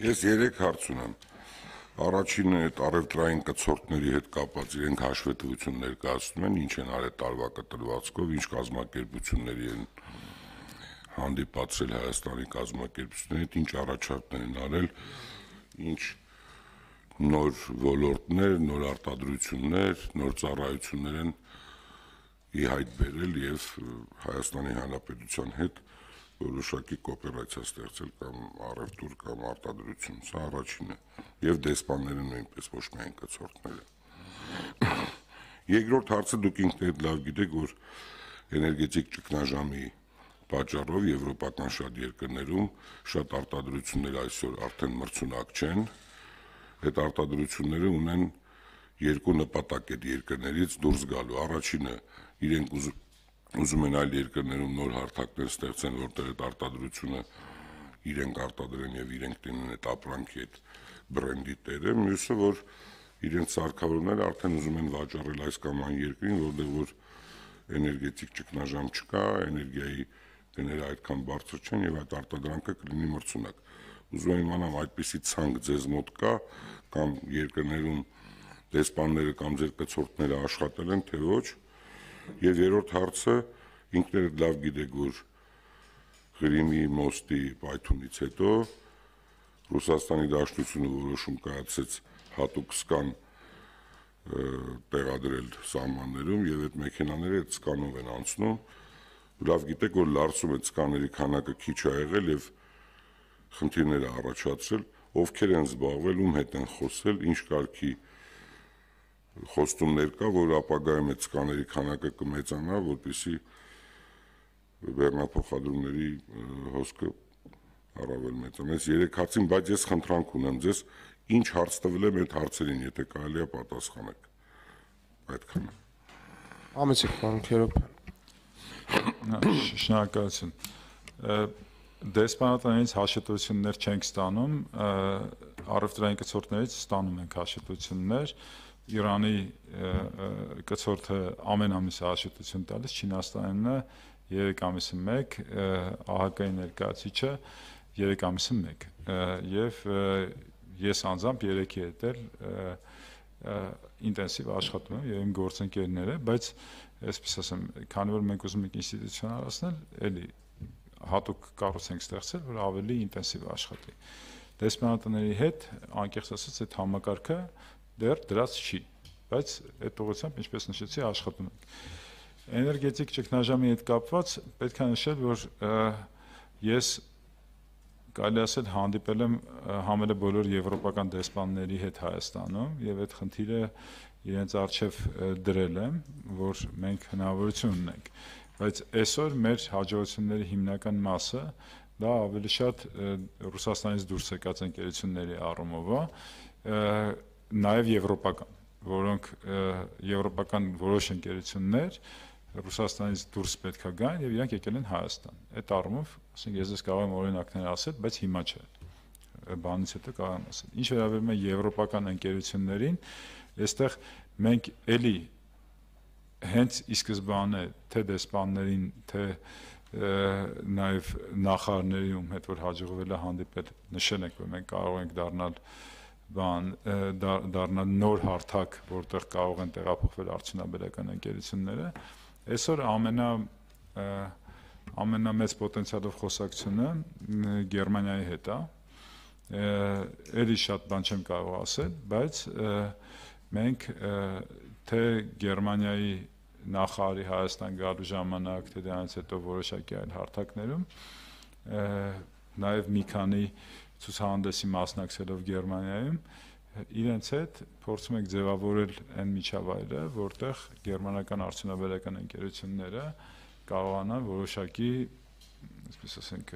Ես երեք հարց ունեմ։ Առաջինը այդ արևտրային կցորդների հետ կապված իրենք հաշվետվություն ներկայացնում են, ինչ են արել տարվա կտրվածքով, ինչ կազմակերպությունների են հանդիպացել Հայաստանի կազմակերպությունների հետ, ինչ առաջարկներ են արել, ինչ նոր ոլորտներ, նոր արտադրություններ, նոր ծառայություններ են ի հայտ բերել եւ Հայաստանի Հանրապետության հետ որոշակի կոոպերացիա ստեղծել կամ առևտուր կամ արտադրություն, սա առաջինը, եւ դեսպանները նույնպես ոչ միայն կցորդները։ Երկրորդ հարցը դուք ինքներդ լավ գիտեք, որ էներգետիկ ճգնաժամի պատճառով եվրոպական շատ երկրներում շատ արտադրություններ այսօր արդեն մրցունակ չեն։ Այդ արտադրությունները ունեն երկու նպատակ այդ երկրներից դուրս գալու։ Առաջինը իրենք ուզ, ուզում են այլ երկրներում նոր հարթակներ ստեղծեն, որտեղ այդ արտադրությունը իրենք արտադրեն եւ իրենք տենեն այդ ապրանքի այդ բրենդի տերը, մյուսը որ իրենց սարքավորները արդեն ուզում են վաճառել այս կամ այն երկրին, որտեղ որ էներգետիկ ճգնաժամ չկա, էներգիայի դները այդքան բարձր չեն եւ այդ արտադրանքը կլինի մրցունակ։ Ուզում եմ իմանալ այդպիսի ցանկ ձեզ մոտ կա կամ երկրներում դեսպանները կամ ձեր կցորդները աշխատել են, թե ոչ, Եվ երրորդ հարցը ինքներդ լավ գիտեք, որ Ղրիմի մոստի պայթունից հետո Ռուսաստանի Դաշնությունը որոշում կայացեց հատուկ սկան տեղադրել սահմաններում եւ այդ մեքենաները այդ սկանով են անցնում։ Լավ գիտեք, որ Լարսում այդ սկաների քանակը քիչ ա եղել եւ խնդիրներ առաջացել, ովքեր են զբաղվել, ում հետ են խոսել, ինչ կարգի կարգ խոստումներ կա, որ ապագայում այդ սկաների քանակը կմեծանա, որպիսի վերնափոխադրումների հոսքը առավել մեծանա։ Այս երեք հարցին, բայց ես խնդրանք ունեմ ձեզ, ինչ հարց տվել եմ այդ հարցերին, եթե կարելի է պատասխանեք։ Այդքան։ Ամեցեք, պարոն Քերոբյան։ Շնորհակալություն։ Դեսպանատանից հաշտություններ չենք ստանում, առևտրային կցորդներից ստանում ենք հաշտություններ։ Ա Իրանի կցորդը ամեն ամիս հաշտություն տալիս Չինաստանն 3 ամիսը 1 ԱՀԿ-ի ներկայացիչը 3 ամիսը 1 եւ ես անձամբ 3-ի հետ էլ ինտենսիվ աշխատում եմ եւ իմ գործընկերները, բայց այսպես ասեմ, քանի որ մենք ուզում ենք ինստիտուցիոնալացնել, էլի հատուկ կառուցենք ստեղծել, որ ավելի ինտենսիվ աշխատի դեսպանատների հետ անկեղծ ասած այդ համակարգը դեռ դրած չի, բայց այդ ուղղությամբ ինչպես նշեցի աշխատում ենք։ Էներգետիկ ճգնաժամի հետ կապված պետք է նշել, որ ես կարելի ասել հանդիպել եմ համերը բոլոր եվրոպական դեսպանների հետ Հայաստանում եւ այդ խնդիրը իրենց արչեվ դրել եմ, որ մենք հնարավորություն ունենք։ Բայց այսօր մեր հաջողությունների հիմնական մասը դա ավելի շատ Ռուսաստանից դուրս եկած ընկերությունների առումով է նաև եվրոպական, որոնք եվրոպական որոշ ընկերություններ Ռուսաստանից դուրս պետք է գան եւ իրանք եկել են Հայաստան։ Այդ առումով, ասենք, ես ես կարող եմ օրինակներ ասել, բայց հիմա չէ բանից հետո կարող եմ ասել։ Ինչ վերաբերում է եվրոպական ընկերություններին, այստեղ մենք էլի հենց ի սկզբանե թե դեսպաններին, թե նաև նախարարների ում հետ որ հաջողվել է հանդիպել նշել ենք որ մենք կարող ենք դառնալ բան դառնալ նոր հարթակ, որտեղ կարող են տեղափոխվել արդյունաբերական ընկերությունները։ Այսօր ամենա ամենամեծ պոտենցիալով խոսակցությունը Գերմանիայի հետ է։ Էլի շատ բան չեմ կարող ասել, բայց մենք թե Գերմանիայի նախարարի Հայաստան գալու ժամանակ, թե դրանից հետո որոշակի այլ հարթակներում նաև մի քանի ցուցահանդեսի մասնակցելով Գերմանիայում իրենց հետ փորձում ենք ձևավորել այն միջավայրը, որտեղ գերմանական արդյունաբերական ընկերությունները կարողանան որոշակի, այսպես ասենք,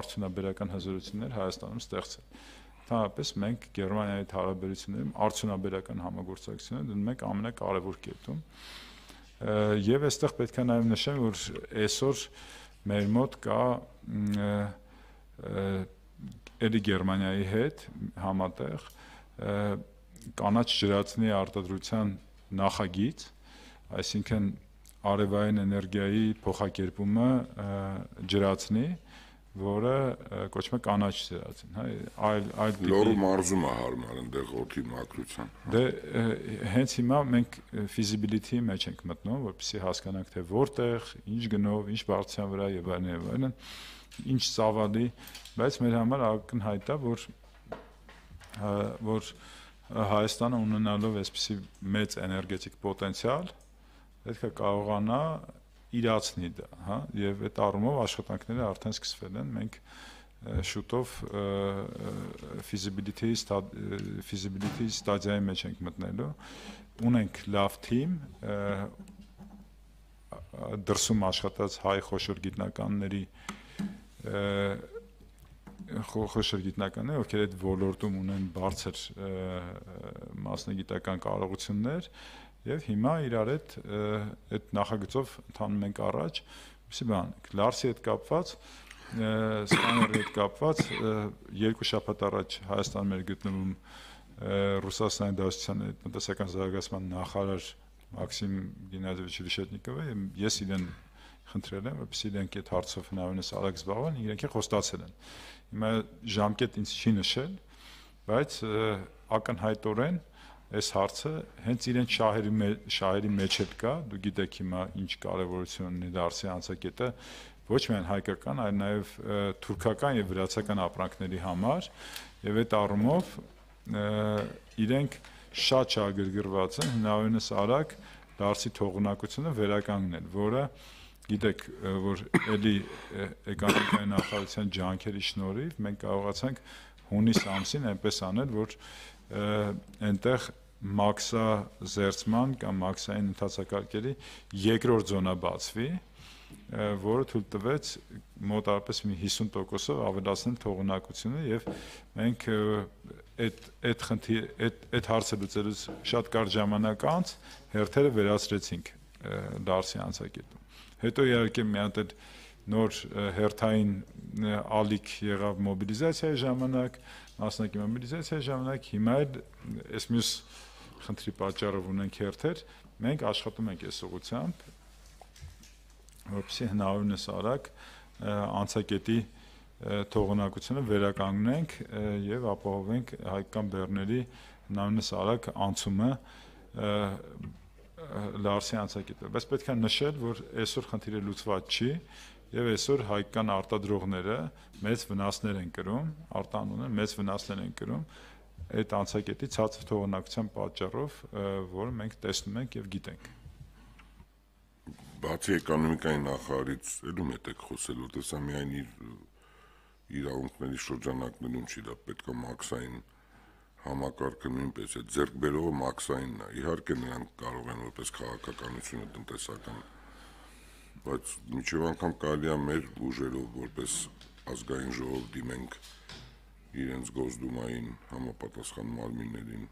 արդյունաբերական հզորություններ Հայաստանում ստեղծել։ Ընդհանրապես մենք Գերմանիայի հետ հարաբերություններում արդյունաբերական համագործակցությունը դնում ենք ամենակարևոր կետում։ Եվ այստեղ պետք է նաև նշեմ, որ այսօր մեր մոտ կա և, և, և, և էլի Գերմանիայի հետ համատեղ կանաչ ջրածնի արտադրության նախագիծ, այսինքն արևային էներգիայի փոխակերպումը ջրածնի, որը կոչվում է կանաչ ջրածին, հա, այլ այլ տիպի Լոռու մարզում է հարմար այնտեղ օթի մակրության։ հա։ Դե հենց հիմա մենք feasibility-ի մեջ ենք մտնում, որպեսզի հասկանանք թե որտեղ, ինչ գնով, ինչ բարձրության վրա եւ այլն եւ այլն։ այլ, ինչ սավալի, բայց մեր համար ակնհայտ է, որ որ Հայաստանը ունենալով այսպիսի մեծ էներգետիկ պոտենցիալ, պետք է կարողանա իրացնի դա, հա, եւ այդ առումով աշխատանքները արդեն սկսվել են։ Մենք շուտով feasibility feasibility ստադիայի մեջ ենք մտնելու։ Ունենք լավ թիմ, դրսում աշխատած հայ խոշոր գիտնականների խոշոր գիտնականներ, ովքեր այդ ոլորտում ունեն բարձր մասնագիտական կարողություններ եւ հիմա իրար այդ այդ նախագծով ընթանում ենք առաջ, ուսի բան, Լարսի հետ կապված սկաների հետ կապված երկու շաբաթ առաջ Հայաստանում էր գտնվում Ռուսաստանի դաշնության տնտեսական զարգացման նախարար Մաքսիմ Գինազովիչ Ռիշետնիկովը եւ ես իրեն խնդրել եմ, որպեսզի իրենք այդ հարցով հնարավորինս արագ զբաղվեն, իրենք էլ խոստացել են։ Հիմա ժամկետ ինձ չի նշել, բայց ակնհայտորեն այս հարցը հենց իրեն շահերի մեջ, շահերի մեջ էլ կա, դու գիտեք հիմա ինչ կարևորություն ունի դարսի անցակետը ոչ միայն հայկական, այլ նաև թուրքական եւ վրացական ապրանքների համար եւ այդ առումով իրենք շատ շահագրգռված են հնարավորինս արագ դարսի թողունակությունը վերականգնել, որը գիտեք, որ ելի էկոնոմիկայի նախարարության ջանքերի շնորհիվ մենք կարողացանք հունիս ամսին այնպես անել, որ այնտեղ մաքսա զերծման կամ մաքսային ընդհանրակարգերի երկրորդ զոնա բացվի, որը թույլ տվեց մոտարպես մի 50%-ով ավելացնել թողունակությունը եւ մենք այդ այդ խնդի այդ այդ հարցը լուծելուց շատ կարճ ժամանակ անց հերթերը վերացրեցինք դարսի անցակետում Հետո իհարկե մի հատ այդ նոր հերթային ալիք եղավ մոբիլիզացիայի ժամանակ, մասնակի մոբիլիզացիայի ժամանակ, հիմա էլ այս մյուս խնդրի պատճառով ունենք հերթեր, մենք աշխատում ենք այս ուղությամբ, որպեսզի հնարավորինս արագ անցակետի թողունակությունը վերականգնենք եւ ապահովենք հայկական բեռների հնարավորինս արագ անցումը Լարսի անցակետը, բայց պետք է նշել, որ այսօր խնդիրը լուծված չի եւ այսօր հայկական արտադրողները մեծ վնասներ են կրում, արտանունը մեծ վնասներ են կրում այդ անցակետի ցածր թողանակության պատճառով, որը մենք տեսնում ենք եւ գիտենք։ Բացի էկոնոմիկայի նախարարից ելում է տեք խոսել, որտեսա միայն իր իրավունքների շրջանակներում չի դա պետք է մաքսային համակարգը նույնպես է ձեռք բերողը մաքսայինն է իհարկե նրանք կարող են որպես քաղաքականությունը տնտեսական բայց միջև անգամ կարելի է մեր ուժերով որպես ազգային ժողով դիմենք իրենց գոզդումային համապատասխան մարմիններին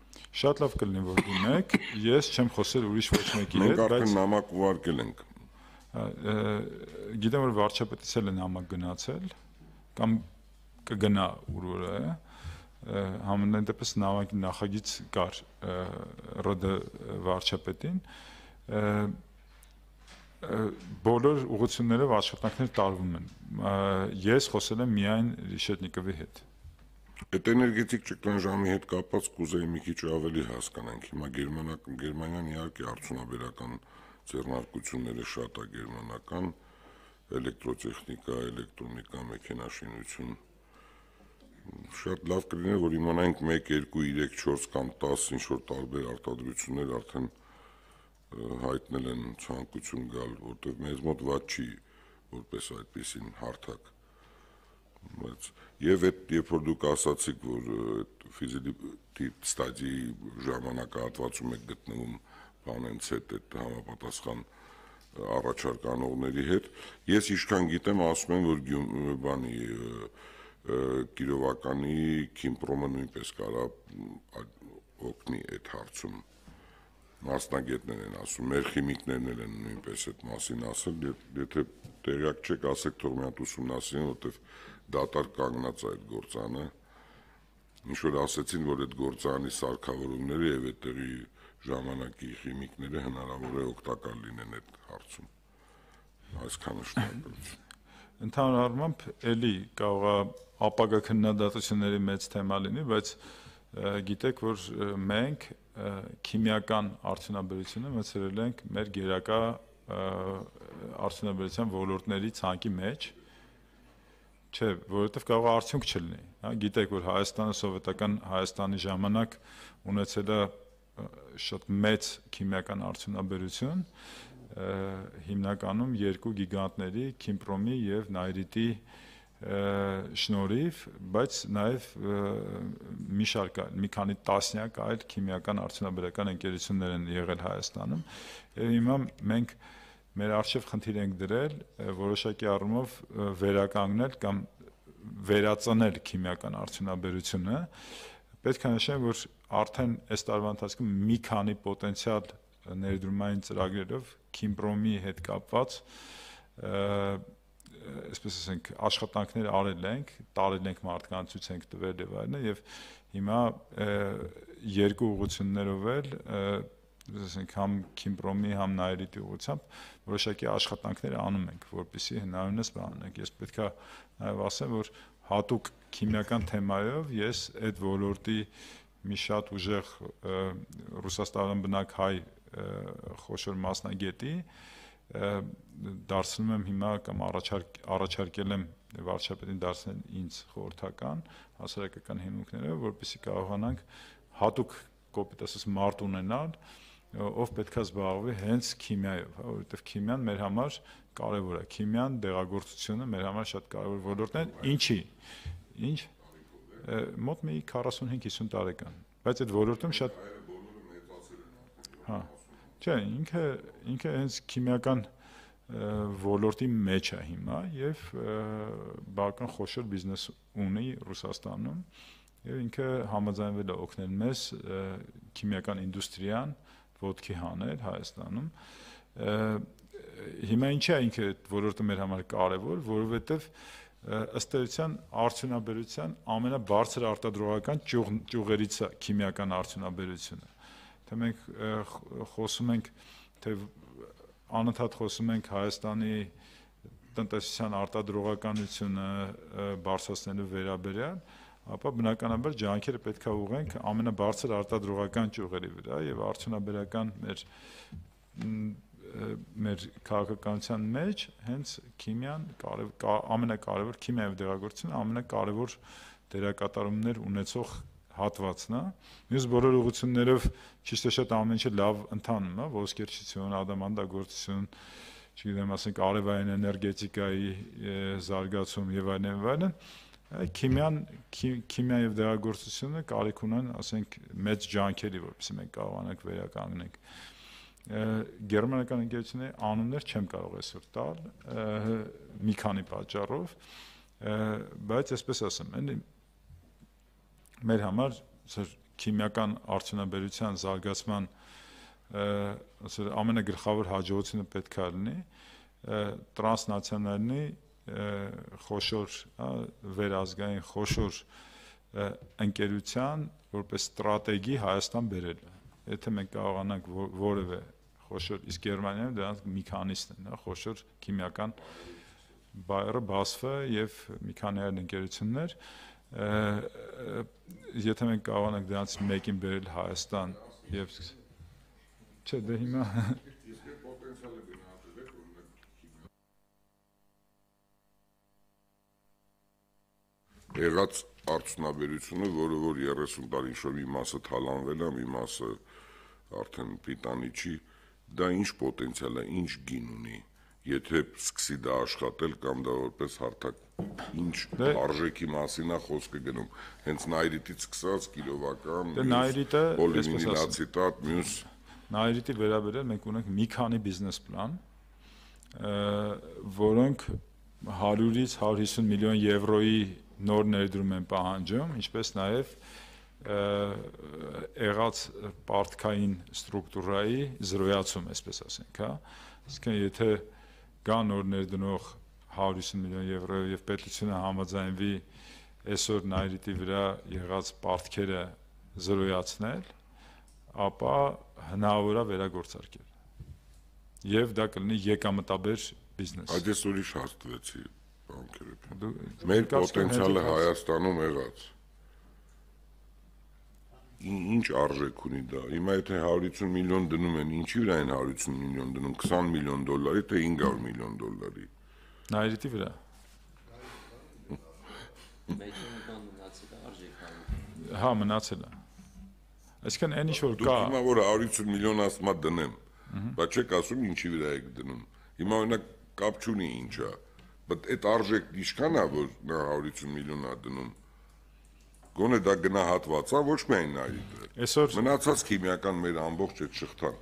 շատ լավ կլինի որ դիմեք ես չեմ խոսել ուրիշ ոչ մեկի հետ բայց մենք արդեն նամակ ուղարկել ենք գիտեմ որ վարչապետից էլ են նամակ գնացել կամ կգնա ուրուրը համենայն դեպս նախագիծ կար ՌԴ վարչապետին բոլոր ուղղություններով աշխատանքներ տարվում են։ Ես խոսել եմ միայն Շետնիկովի հետ։ Այդ էներգետիկ ճգնաժամի հետ կապված կուզեի մի քիչ ավելի հասկանանք։ Հիմա Գերմանական Գերմանիան իհարկե արդյունաբերական ձեռնարկությունները շատ է գերմանական էլեկտրոտեխնիկա, էլեկտրոնիկա, մեքենաշինություն, շատ լավ կլիներ, որ իմանայինք 1, 2, 3, 4 կամ 10 ինչ-որ տարբեր արտադրություններ արդեն հայտնել են ցանկություն գալ, որտեղ մեզ մոտ ված չի որպես այդպեսին հարթակ։ Բայց եւ այդ երբ որ դուք ասացիք, որ այդ ֆիզիկի ստադիի ժամանակահատվածում եք գտնվում բանենց հետ այդ համապատասխան առաջարկանողների հետ, ես ինչքան գիտեմ, ասում եմ, որ բանի և, Կիրովականի Կիմպրոմը նույնպես կարա օգնի այդ հարցում մասնագետներն են ասում, մեր քիմիկներն են նույնպես այդ մասին ասել, եթե տեղյակ չեք, ասեք թող միատ ուսումնասիրեն, որտեվ դատար կանգնած այդ գործանը։ Ինչ որ ասեցին, որ այդ գործանի սարքավորումները եւ այդտեղի ժամանակի քիմիկները հնարավոր է օգտակար լինեն այդ հարցում։ Այսքանը շնորհակալություն։ Ընդհանուր առմամբ էլի կարող է ապագա քննադատությունների մեծ թեմա լինի, բայց գիտեք, որ մենք քիմիական արդյունաբերությունը մցրել ենք մեր գերակա արդյունաբերության ոլորտների ցանկի մեջ։ Չէ, որովհետև կարող է արդյունք չլինի, հա, գիտեք, որ Հայաստանը սովետական Հայաստանի ժամանակ ունեցել է շատ մեծ քիմիական արդյունաբերություն հիմնականում երկու գիգանտների Քիմպրոմի եւ Նայրիտի շնորհիվ, բայց նաեւ մի շարք մի քանի տասնյակ այլ քիմիական արդյունաբերական ընկերություններ են եղել Հայաստանում։ Եվ հիմա մենք մեր արժեվ խնդիր ենք դրել որոշակի առումով վերականգնել կամ վերածնել քիմիական արդյունաբերությունը։ Պետք է նշեմ, որ արդեն այս տարվա ընթացքում մի քանի պոտենցիալ ներդրումային ծրագրերով Կիմպրոմի հետ կապված այսպես ասենք աշխատանքներ արել ենք, տարել ենք մարդկանց ցույց ենք տվել եւ այլն եւ հիմա երկու ուղություններով էլ ասենք համ Կիմպրոմի համ Նայրիտի ուղությամբ որոշակի աշխատանքներ անում ենք, որպեսզի հնարինս բանանենք։ Ես պետքա նաեւ ասեմ, որ հատուկ քիմիական թեմայով ես այդ ոլորտի մի շատ ուժեղ Ռուսաստանում բնակ հայ խոշոր մասնագետի դարձնում եմ հիմա կամ առաջարկ առաջարկել եմ վարչապետին դարձնել ինձ խորհրդական հասարակական հիմունքներով, որպեսզի կարողանանք հատուկ կոպիտ ասես մարդ ունենալ, ով պետքա զբաղվի հենց քիմիայով, հա, որովհետև քիմիան մեր համար կարևոր է։ Քիմիան, դեղագործությունը մեր համար շատ կարևոր ոլորտն է։ Ինչի։ Ինչ մոտ մի 45-50 տարեկան, բայց այդ ոլորտում շատ Հա։ Չէ, ինքը ինքը հենց քիմիական ոլորտի մեջ է հիմա եւ բական խոշոր բիզնես ունի Ռուսաստանում եւ ինքը համաձայնվել է օգնել մեզ քիմիական ինդուստրիան ոդքի հանել Հայաստանում հիմա ինչի է ինքը ոլորտը մեր համար կարևոր որովհետեւ ըստ էության արդյունաբերության ամենաբարձր արտադրողական ճյուղերից է քիմիական արդյունաբերությունը թե մենք խոսում ենք թե անընդհատ խոսում ենք Հայաստանի տնտեսության արտադրողականությունը բարձրացնելու վերաբերյալ, ապա բնականաբար ջանքերը պետք է ուղենք ամենաբարձր արտադրողական ճյուղերի վրա եւ արդյունաբերական մեր մեր քաղաքականության մեջ հենց քիմիան կարև, կա, ամենակարևոր քիմիայի դեղագործությունը ամենակարևոր դերակատարումներ ունեցող հատվածն է։ Մյուս բոլոր ուղություններով ճիշտ է շատ ամեն ինչը լավ ընթանում է, ոսկերչություն, ադամանդագործություն, չգիտեմ, ասենք արևային էներգետիկայի զարգացում եւ այլն եւ այլն։ Քիմիան, քիմիա եւ դեղագործությունը կարիք ունեն, ասենք, մեծ ջանքերի, որովհետեւ մենք կարողանանք վերականգնել գերմանական ընկերությունների անուններ չեմ կարող այսօր տալ մի քանի պատճառով բայց այսպես ասեմ, այնի մեր համար ասեր քիմիական արդյունաբերության զարգացման ասեր ամենագլխավոր հաջողությունը պետք է լինի տրանսնացիոնալնի խոշոր վերազգային խոշոր ընկերության որպես ստրատեգի Հայաստան բերելը։ Եթե մենք կարողանանք որևէ խոշոր իսկ Գերմանիայում դրանց մի քանիսն են, խոշոր քիմիական բայը բասվը եւ մի քանի այլ ընկերություններ, ընկերություններ եթե մենք կարողանանք դրանց մեկին բերել Հայաստան եւ չէ դե հիմա եղած արդյունաբերությունը, որը որ 30 տարին շոր մի մասը թալանվել է, մի մասը արդեն պիտանի չի, դա ինչ պոտենցիալ է, ինչ գին ունի, եթե սկսի դա աշխատել կամ դա որպես հարթակ ինչ դե- արժեքի մասին է խոսքը գնում։ Հենց նայրիտից սկսած կիլովական, դե նայրիտը, պոլիմինիլացիտատ, մյուս նայրիտի վերաբերյալ մենք ունենք մի քանի բիզնես պլան, որոնք 100-ից 150 միլիոն եվրոյի նոր ներդրում են պահանջում, ինչպես նաև եղած պարտքային ստրուկտուրայի զրոյացում, այսպես ասենք, հա։ Իսկ եթե կա նոր ներդնող 150 միլիոն եվրո եւ պետությունը համաձայնվի այսօր նայրիտի վրա եղած պարտքերը զրոյացնել, ապա հնարավոր է վերագործարկել։ Եվ դա կլինի եկամտաբեր բիզնես։ Այդ ես ուրիշ հաստատեցի բանկերը։ Մեր պոտենցիալը Հայաստանում եղած ինչ արժեք ունի դա։ Հիմա եթե 150 միլիոն դնում են, ինչի վրա են 150 միլիոն դնում, 20 միլիոն դոլարի, թե 500 միլիոն դոլարի։ Նայրիտի վրա։ Մեջին բան մնացել է արժեքային։ Հա, մնացել է։ Այսինքն այն ինչ որ կա։ Դուք հիմա որ 150 միլիոն ասմա դնեմ, բայց չեք ասում ինչի վրա եք դնում։ Հիմա օրինակ կապ չունի ինչա, բայց այդ արժեքն ինչքան է որ նա 150 միլիոն է դնում։ Գոնե դա գնահատված է ոչ միայն այդ։ Այսօր մնացած քիմիական մեր ամբողջ այդ շղթան։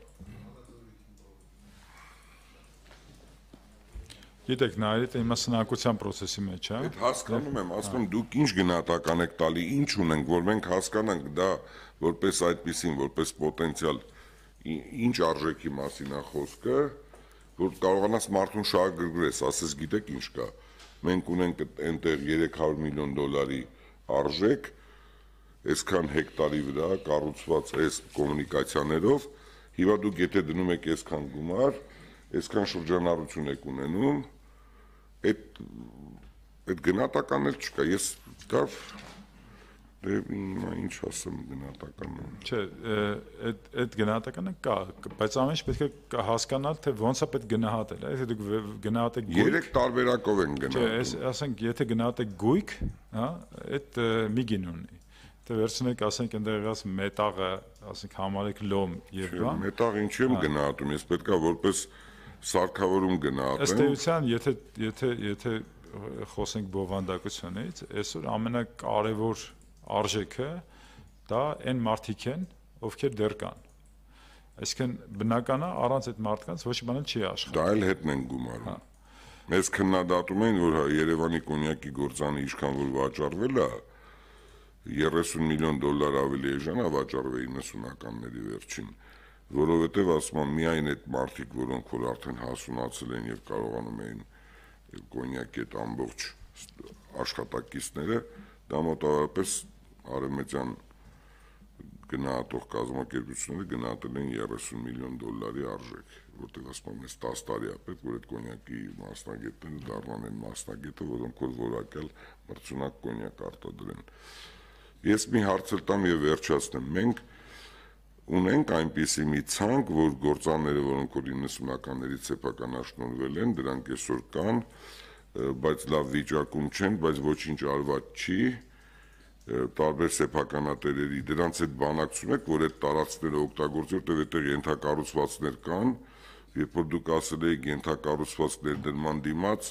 Գիտեք, նայեք, հիմա սնակության process-ի մեջ է։ հա? Այդ հասկանում դե, եմ, հա։ ասում դուք ինչ գնահատական եք տալի, ինչ ունենք, որ մենք հասկանանք դա որպես այդպեսին, որպես պոտենցիալ ինչ արժեքի մասին է խոսքը, որ կարողանաս մարդուն շահագրգռես, ասես գիտեք ինչ կա։ Մենք ունենք այնտեղ 300 միլիոն դոլարի արժեք, այսքան հեկտարի վրա կառուցված այս կոմունիկացիաներով, հիմա դուք եթե դնում եք այսքան գումար, այսքան շրջանառություն եք ունենում, այդ այդ գնահատականն էլ չկա։ Ես դա դե հիմա ինչ ասեմ գնահատականը։ Չէ, այդ այդ գնահատականը կա, բայց ամեն ինչ պետք է հասկանալ, թե ոնց է պետք գնահատել, այսինքն դուք գնահատեք գույք։ Երեք տարբերակով են գնահատում։ Չէ, ես ասենք, եթե գնահատեք գույք, հա, այդ մի գին ունի թե վերցնեք, ասենք, այնտեղ եղած մետաղը, ասենք, համարեք լոմ եւ բան։ հա։ Մետաղ ինչի՞ եմ հա։ գնահատում։ Ես պետքա որպես սարքավորում գնահատեն։ Ըստ էության, եթե եթե եթե խոսենք բովանդակությունից, այսօր ամենակարևոր արժեքը դա այն մարդիկ են, ովքեր դեռ կան։ Այսինքն բնական է առանց այդ մարդկանց ոչ բան չի աշխատում։ Դա էլ հետն են գումարում։ Հա մեզ քննադատում էին որ հա, Երևանի կոնյակի գործանը ինչքան որ վաճառվել է 30 միլիոն դոլար ավելի էժան է վաճառվել 90-ականների վերջին։ Ա որովհետև ասման միայն այդ մարդիկ, որոնք որ արդեն հասունացել են եւ կարողանում էին կոնյակի այդ ամբողջ աշխատակիցները դա մոտավորապես արևմտյան գնահատող կազմակերպությունները գնահատել են 30 միլիոն դոլարի արժեք, որտեղ ասում են 10 տարի ապետ, որ այդ կոնյակի մասնագետները դառնան են մասնագետը, որոնք որ որակել մրցունակ կոնյակ արտադրեն։ Ես մի հարցեր տամ եւ վերջացնեմ։ Մենք ունենք այնպիսի մի ցանկ, որ գործանները, որոնք որ 90-ականներից սեփական աշնորվել են, դրանք այսօր կան, բայց լավ վիճակում չեն, բայց ոչինչ արված չի տարբեր սեփականատերերի դրանց այդ բանակցում եք, որ այդ տարածքները օգտագործի, որտեղ այդտեղ ենթակառուցվածքներ կան, երբ որ դուք ասել եք ենթակառուցվածքներ դրման դիմաց,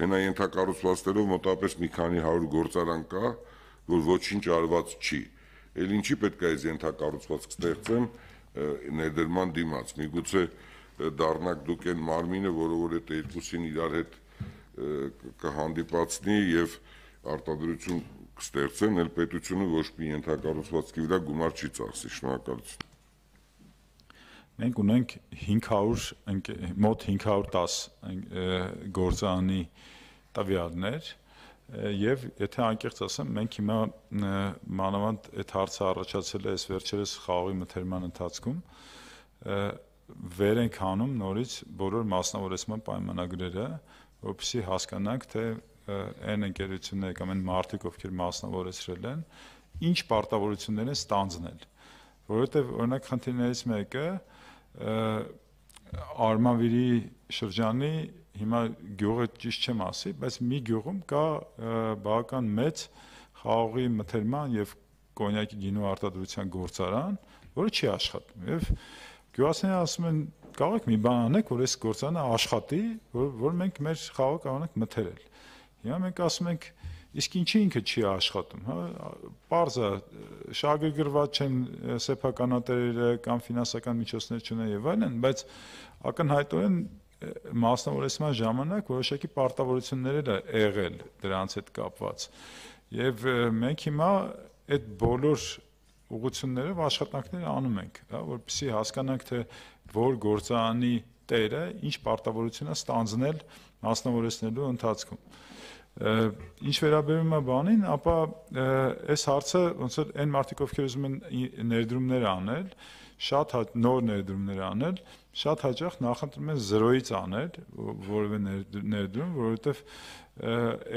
հենա ենթակառուցվածքներով մոտապես մի քանի 100 գործարան կա, որ ոչինչ արված չի։ ոչ Էլ ինչի պետք է այս ենթակառուցվածք ստեղծեմ ներդրման դիմաց։ Միգուցե դառնաք դուք այն մարմինը, որը որ այդ երկուսին իրար հետ կհանդիպացնի եւ արտադրություն կստեղծեն, այլ պետությունը ոչ մի ենթակառուցվածքի վրա գումար չի ծախսի։ Շնորհակալություն։ Մենք ունենք 500 մոտ 510 գործանի տվյալներ, Եվ եթե անկեղծ ասեմ, մենք հիմա մանավանդ այդ հարցը առաջացել է այս վերջերս խաղողի մթերման ընթացքում վեր ենք հանում նորից բոլոր մասնավորեցման պայմանագրերը, որպեսզի հասկանանք, թե այն ընկերությունները կամ այն մարդիկ, ովքեր մասնավորեցրել են, ինչ պարտավորություններ են ստանձնել։ Որովհետև օրինակ խնդիրներից մեկը Արմավիրի շրջանի հիմա գյուղը ճիշտ չեմ ասի, բայց մի գյուղում կա բավական մեծ խաղողի մթերման եւ կոնյակի գինու արտադրության գործարան, որը չի աշխատում։ Եվ գյուղացիները ասում են, կարող եք մի բան անեք, որ այս գործարանը աշխատի, որ, որ մենք մեր խաղը կարողանանք մթերել։ Հիմա մենք ասում ենք, իսկ ինչի ինքը չի աշխատում, հա? Պարզը շագրգռված չեն սեփականատերերը կամ ֆինանսական միջոցներ չունեն եւ այլն, բայց ակնհայտորեն մասնավորեցման ժամանակ որոշակի պարտավորություններ էր եղել դրանց հետ կապված։ Եվ մենք հիմա այդ բոլոր ուղություններով աշխատանքներ անում ենք, հա, որպեսզի հասկանանք թե որ գործարանի տերը ինչ պարտավորություն է ստանձնել մասնավորեցնելու ընթացքում։ Ինչ վերաբերում է բանին, ապա այս հարցը ոնց որ այն մարդիկ, ովքեր ուզում են ներդրումներ անել, շատ հաճ նոր ներդրումներ անել, շատ հաճախ նախընտրում են 0-ից անել որևէ ներդրում, որովհետև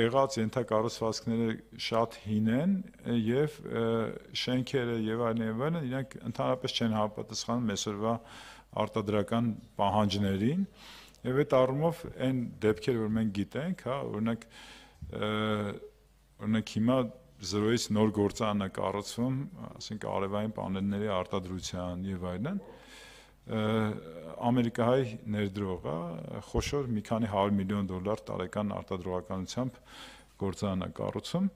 եղած ենթակառուցվածքները շատ հին են եւ շենքերը եւ այլն եւ այլն իրանք ընդհանրապես չեն համապատասխանում այսօրվա արտադրական պահանջներին։ Եվ այդ առումով այն դեպքերը, որ մենք գիտենք, հա, օրինակ օրինակ հիմա զրոյից նոր գործարան է կառուցվում, ասենք արևային պանելների արտադրության եւ այլն։ Ամերիկահայ ներդրողը խոշոր մի քանի 100 միլիոն դոլար տարեկան արտադրողականությամբ գործարան է կառուցում։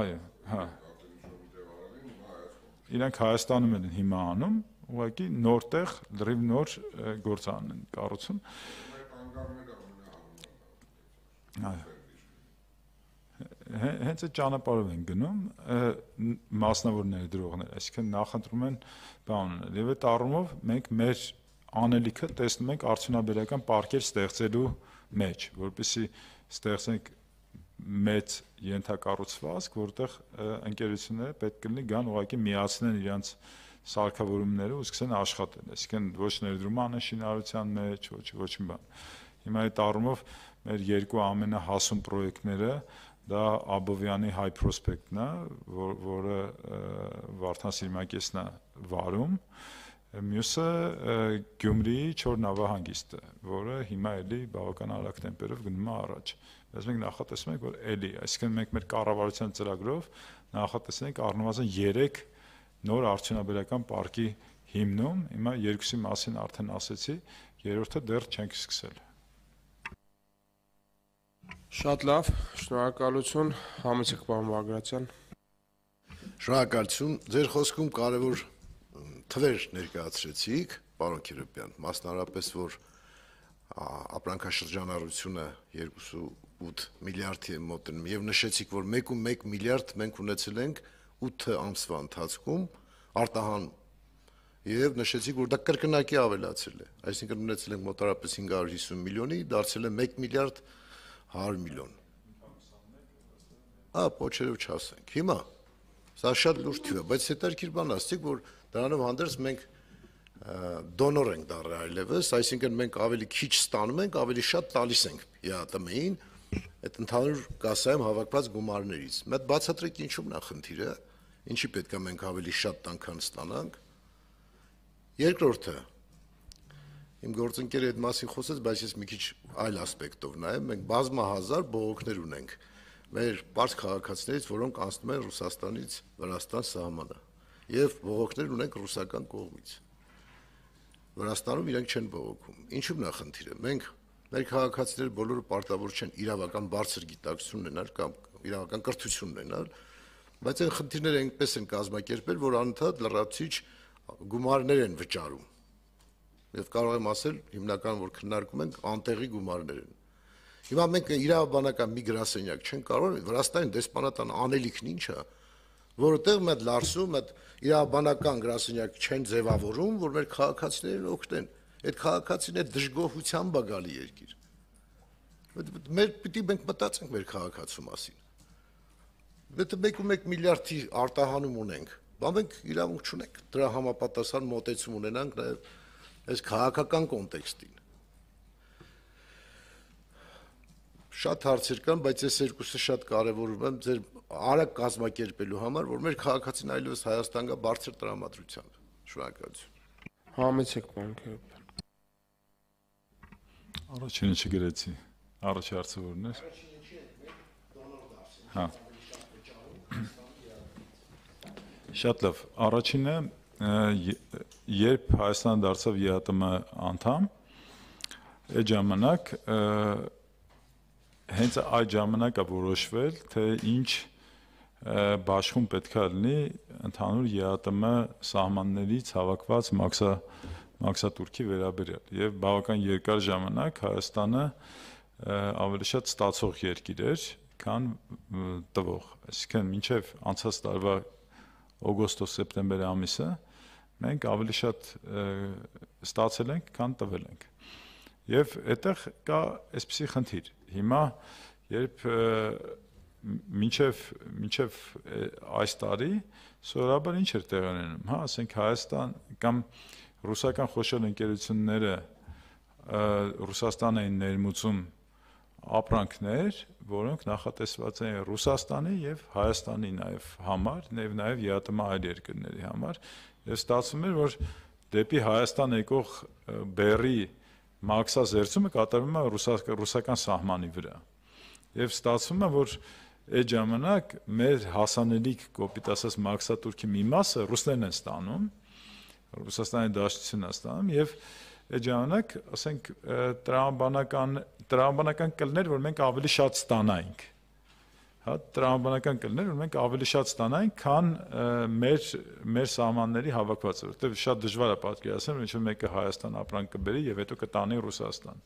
Այո, հա։ Իրանք Հայաստանում են հիմա անում, ուղղակի նորտեղ լրիվ նոր գործարան են կառուցում։ Այդ անգամները հենց այդ ճանապարհով են գնում մասնավոր ներդրողներ, այսինքն նախընտրում են բան ունել։ Եվ այդ առումով մենք մեր անելիքը տեսնում ենք արդյունաբերական պարկեր ստեղծելու մեջ, որպեսզի ստեղծենք մեծ յենթակառուցվածք, որտեղ ընկերությունները պետք կլինի գան ուղղակի միացնեն իրենց սարքավորումները ու սկսեն աշխատել։ Այսինքն ոչ ներդրում անեն շինարարության մեջ, ոչ ոչ մի բան։ Հիմա այդ առումով մեր երկու ամենահասուն պրոյեկտները դա Աբովյանի High Prospect-ն է, որ, որը Վարդան Սիրմակեսն է վարում, մյուսը Գյումրիի Չոր նավահանգիստը, որը հիմա էլի բավական արագ տեմպերով գնում է առաջ։ Բայց մենք նախատեսում ենք, որ էլի, այսինքն մենք մեր կառավարության ծրագրով նախատեսել ենք առնվազն 3 նոր արդյունաբերական պարկի հիմնում, հիմա երկուսի մասին արդեն ասեցի, երրորդը դեռ չենք սկսել։ Շատ լավ, շնորհակալություն համեցեք պարոն Վագրատյան։ Շնորհակալություն, ձեր խոսքում կարևոր թվեր ներկայացրեցիք, պարոն Քիրոպյան, մասնարարապես որ ապրանքաշրջանառությունը 2.8 միլիարդի է մոտենում եւ նշեցիք, որ 1.1 միլիարդ մենք ունեցել ենք 8 ամսվա ընթացքում արտահան եւ նշեցիք, որ դա կրկնակի ավելացել է։ Այսինքն ունեցել ենք մոտարապես 550 միլիոնի, դարձել է 1 միլիարդ 1 100 միլիոն։ Ա, փոչերով չասենք։ Հիմա սա շատ լուրջ թիվ է, բայց հետաքրքիր բան ասցիք, որ դրանով հանդերձ մենք դոնոր ենք դառը այլևս, այսինքն մենք ավելի քիչ ստանում ենք, ավելի շատ տալիս ենք ՀԱՏՄ-ին այդ ընդհանուր կասայում հավաքված գումարներից։ Մենք բացատրեք ինչու՞մն է խնդիրը, ինչի պետք է մենք ավելի շատ տանքան ստանանք։ Երկրորդը իմ գործընկերը այդ մասին խոսեց, բայց ես մի քիչ այլ ասպեկտով նայեմ, մենք բազմահազար բողոքներ ունենք մեր բարձ քաղաքացիներից, որոնք անցնում են Ռուսաստանից Վրաստան սահմանը եւ բողոքներ ունենք ռուսական կողմից։ Վրաստանում իրենք չեն բողոքում։ Ինչու՞ նա խնդիրը։ Մենք մեր քաղաքացիները բոլորը պարտավոր չեն իրավական բարձր գիտակցություն ունենալ կամ իրավական կրթություն ունենալ, բայց այն խնդիրները այնպես են կազմակերպել, որ անընդհատ լրացիչ գումարներ են վճարում եւ կարող եմ ասել հիմնական որ քննարկում ենք անտեղի գումարներն հիմա մենք իրավաբանական մի գրասենյակ չեն կարող վրաստանի դեսպանատան անելիքն ի՞նչ է որովհետեւ մենք լարսում այդ իրավաբանական գրասենյակ չեն ձևավորում որ մեր քաղաքացիներին օգնեն այդ քաղաքացին այդ դժգոհությամբ է գալի երկիր մեր պիտի մենք մտածենք մեր քաղաքացու մասին Եթե 1.1 միլիարդի արտահանում ունենք, բայց մենք իրավունք չունենք դրա համապատասխան մոտեցում ունենանք նաև այս քաղաքական կոնտեքստին։ Շատ հարցեր կան, բայց այս երկուսը շատ կարևորում եմ ձեր արագ կազմակերպելու համար, որ մեր քաղաքացին այլևս Հայաստանը բարձր տրամադրությամբ։ Շնորհակալություն։ Համեցեք բանկերով։ Առաջինը չգրեցի։ Առաջի հարցը որն էր։ Առաջինը չի, մեր հա։ դոնոր դարձին։ Հա։ Շատ լավ։ Առաջինը երբ Հայաստան դարձավ ԵԱՏՄ անդամ, այդ ժամանակ հենց այդ ժամանակ որոշվել, թե ինչ բաշխում պետքա լինի ընդհանուր ԵԱՏՄ սահմաններից հավաքված մաքսա մաքսատուրքի վերաբերյալ եւ բավական երկար ժամանակ Հայաստանը ավելի շատ ստացող երկիր էր, քան տվող։ Այսինքն մինչև անցած տարվա օգոստոս-սեպտեմբեր ամիսը մենք ավելի շատ ստացել ենք, քան տվել ենք։ Եվ այդտեղ կա այսպիսի խնդիր։ Հիմա երբ մինչև մինչև այս տարի սովորաբար ինչ էր տեղի ունենում, հա, ասենք Հայաստան կամ ռուսական խոշոր ընկերությունները Ռուսաստան էին ներմուծում ապրանքներ, որոնք նախատեսված են Ռուսաստանի եւ Հայաստանի նաեւ համար, նաեւ նաեւ ԵԱՏՄ այլ երկրների համար։ Եվ ստացվում էր, որ դեպի Հայաստան եկող բերի մաքսազերծումը կատարվում է ռուսական ռուսական սահմանի վրա։ Եվ ստացվում է, որ այդ ժամանակ մեր հասանելիք կոպիտ ասած մաքսատուրքի մի մասը ռուսներն են ստանում, Ռուսաստանի դաշտությունն է ստանում եւ և այդ ժամանակ, ասենք, տրամաբանական տրամաբանական կլներ, որ մենք ավելի շատ ստանայինք։ Հա, տրամաբանական կլներ, որ մենք ավելի շատ ստանայինք, քան մեր մեր սահմանների հավաքվածը, որովհետև շատ դժվար է պատկերացնել, ինչու մեկը Հայաստան ապրանք կբերի եւ հետո կտանի Ռուսաստան։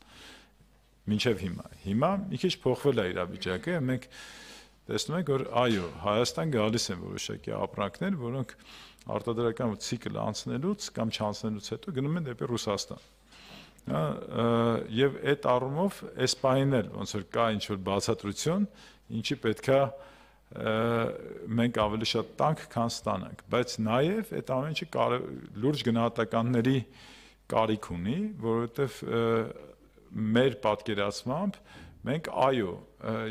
Մինչև հիմա։ Հիմա մի քիչ փոխվել է իրավիճակը, մենք տեսնում ենք, որ այո, Հայաստան գալիս են որոշակի ապրանքներ, որոնք որ արտադրական ցիկլը անցնելուց կամ չանցնելուց հետո գնում են դեպի Ռուսաստան։ Հա եւ այդ առումով այս պահին էլ ոնց որ կա ինչ որ բացատրություն, ինչի պետքա մենք ավելի շատ տանք, քան ստանանք, բայց նաեւ այդ ամեն ինչը կարև լուրջ գնահատականների կարիք ունի, որովհետեւ մեր պատկերացմամբ Մենք այո,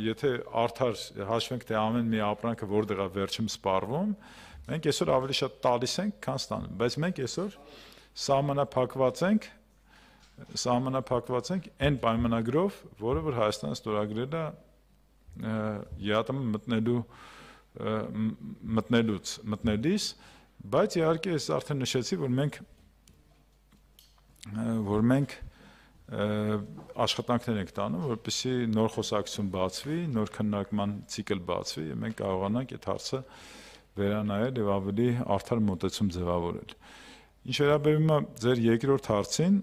եթե արդար հաշվենք թե ամեն մի ապրանքը որտեղ է վերջում սպառվում, մենք այսօր ավելի շատ տալիս ենք, քան ստանում, բայց մենք այսօր սահմանափակված ենք սահմանափակված ենք այն պայմանագրով, որը որ Հայաստանը ստորագրել է ԵԱՏՄ մտնելու մտնելուց մտնելիս, բայց իհարկե ես արդեն նշեցի, որ մենք որ մենք աշխատանքներ ենք տանում, որպեսզի նոր խոսակցություն բացվի, նոր քննարկման ցիկլ բացվի եւ մենք կարողանանք այդ հարցը վերանայել եւ ավելի արդար մոտեցում ձևավորել։ Ինչ վերաբերում է ձեր երկրորդ հարցին,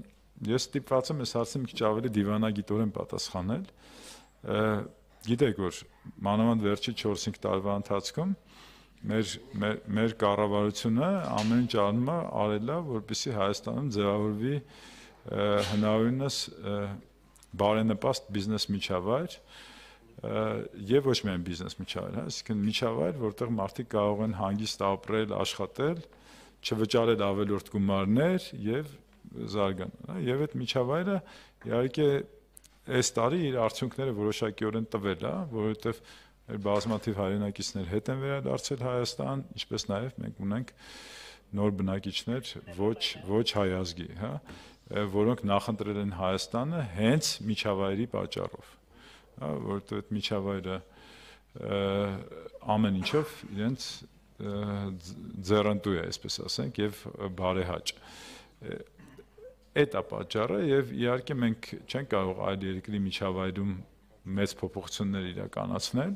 ես ստիպված եմ այս հարցը մի քիչ ավելի դիվանագիտորեն պատասխանել։ Գիտեք, որ մանավանդ վերջի 4-5 տարվա ընթացքում մեր մեր, մեր կառավարությունը ամեն ինչ անում է արելա, որպեսզի Հայաստանում ձևավորվի հնարավորինս բարենպաստ բիզնես միջավայր եւ ոչ միայն բիզնես միջավայր, հա, այսինքն միջավայր, որտեղ մարդիկ կարող են հանգիստ ապրել, աշխատել, չվճարել ավելորդ գումարներ եւ զարգանալ, հա, եւ այդ միջավայրը իհարկե այս տարի իր արդյունքները որոշակիորեն տվել է, հա, որովհետև մեր բազմաթիվ հայրենակիցներ հետ են վերադարձել Հայաստան, ինչպես նաև մենք ունենք նոր բնակիչներ ոչ ոչ հայազգի, հա որոնք նախընտրել են Հայաստանը հենց միջավայրի պատճառով, որովհետև այդ միջավայրը ամեն ինչով իրենց ձեռնտու է, այսպես ասենք, եւ բարեհաճ այդ է պատճառը եւ իհարկե մենք չենք կարող այլ երկրի միջավայրում մեծ փոփոխություններ իրականացնել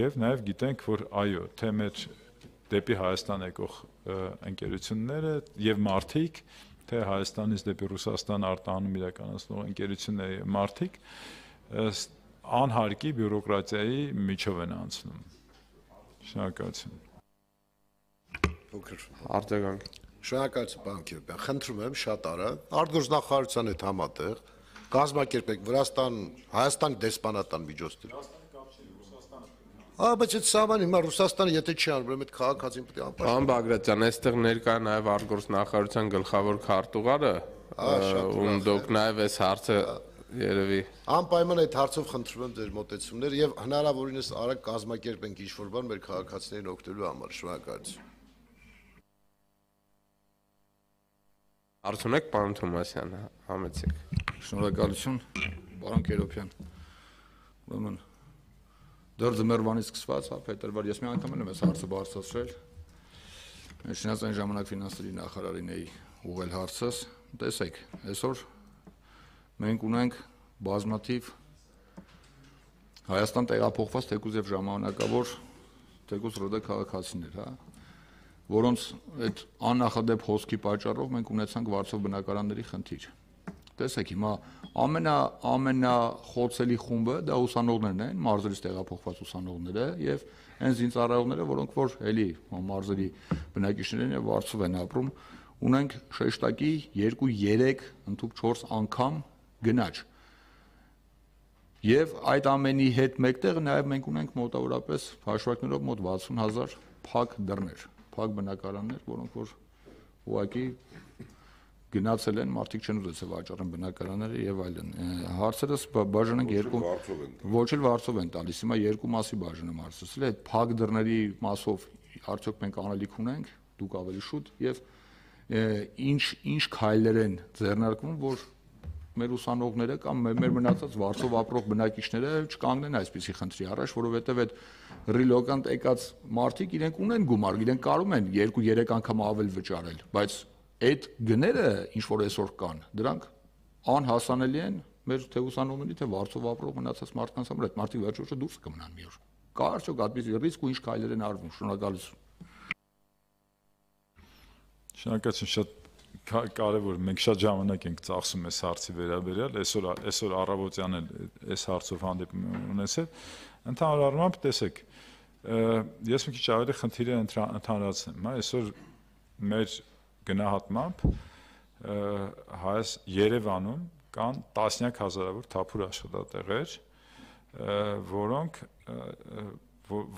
եւ նաեւ գիտենք որ այո թե մեր դեպի Հայաստան եկող ընկերությունները եւ մարդիկ թե Հայաստանից դեպի Ռուսաստան արտանում իրականացնող ընկերությունների մարդիկ անհարկի բյուրոկրատիայի միջով են անցնում։ Շնորհակալություն։ Փոքր արտագանք։ Շնորհակալություն պարոն Քիրոբյան։ Խնդրում եմ շատ արագ արտգործնախարարության հետ համատեղ կազմակերպեք Վրաստան Հայաստան դեսպանատան միջոցներ։ Ահա, բայց այդ սահմանը հիմա Ռուսաստանը եթե չի անում, ուրեմն այդ քաղաքացին պետք է անպաշտ։ Պարոն Բագրատյան, այստեղ ներկա է նաև արտգործնախարարության գլխավոր քարտուղարը, ում դուք նաև այս հարցը Երևի։ Անպայման այդ հարցով խնդրում եմ ձեր մտեցումներ եւ հնարավորինս արագ կազմակերպենք ինչ-որ բան մեր քաղաքացիներին օգնելու համար։ Շնորհակալություն։ Արցունեք պարոն Թոմասյան, համեցեք։ Շնորհակալություն, պարոն Կերոպյան։ Ուրեմն դեռ ձմեռվանից սկսված, հա փետրվար, ես մի անգամ եմ այս հարցը բարձրացրել։ Շնաց այն ժամանակ ֆինանսների նախարարին էի ուղղել հարցս։ Տեսեք, այսօր մենք ունենք բազմաթիվ Հայաստան տեղափոխված թեկուզ եւ ժամանակավոր թեկուզ ռոդա քաղաքացիներ, հա, որոնց այդ աննախադեպ հոսքի պատճառով մենք ունեցանք վարձով բնակարանների խնդիր։ Տեսեք, հիմա Ամենա ամենախոցելի խումբը դա ուսանողներն են, մարզերից տեղափոխված ուսանողները եւ հենց ինձ առարողները, որոնք որ էլի մարզերի բնակիչներ են եւ Վարշավ են ապրում, ունենք շեշտակի 2-3 ընդհանուր 4 անգամ գնաճ։ Եվ այդ ամենի հետ մեկտեղ նաև մենք ունենք մոտավորապես հաշվարկներով մոտ 60000 փակ դռներ, փակ բնակարաններ, որոնք որ ուղակի գնացել են, մարդիկ չեն ուզեցել վաճառեն բնակարանները եւ այլն։ Հարցերս բաժանում երկու ոչ էլ վարձով են տալիս։ Հիմա երկու մասի բաժանում հարցսել է այդ փակ դռների մասով արդյոք մենք անելիք ունենք, դուք ավելի շուտ եւ ինչ ինչ քայլեր են ձեռնարկվում, որ մեր ուսանողները կամ մեր մնացած վարձով ապրող բնակիչները չկանգնեն այսպիսի խնդրի առաջ, որովհետև այդ ռիլոկանտ եկած մարդիկ իրենք ունեն գումար, իրենք կարող են 2-3 անգամ ավել վճարել, բայց այդ գները, ինչ որ այսօր կան, դրանք անհասանելի են մեր թե ուսանողների, թե վարձով ապրող մնացած մարդկանց համար, այդ մարդիկ վերջովշը դուրս կմնան մի օր։ Կա արդյոք այդպես ռիսկ ու ինչ քայլեր են արվում։ Շնորհակալություն։ Շնորհակալություն շատ կարևոր մենք շատ ժամանակ ենք ծախսում այս հարցի վերաբերյալ այսօր այսօր առավոտյան էլ այս հարցով հանդիպ ունեցել ընդհանուր առմամբ տեսեք ես մի քիչ ավելի խնդիրը ընդհանրացնեմ հա այսօր մեր գնահատմամբ հայս Երևանում կան տասնյակ հազարավոր թափուր աշխատատեղեր, որոնք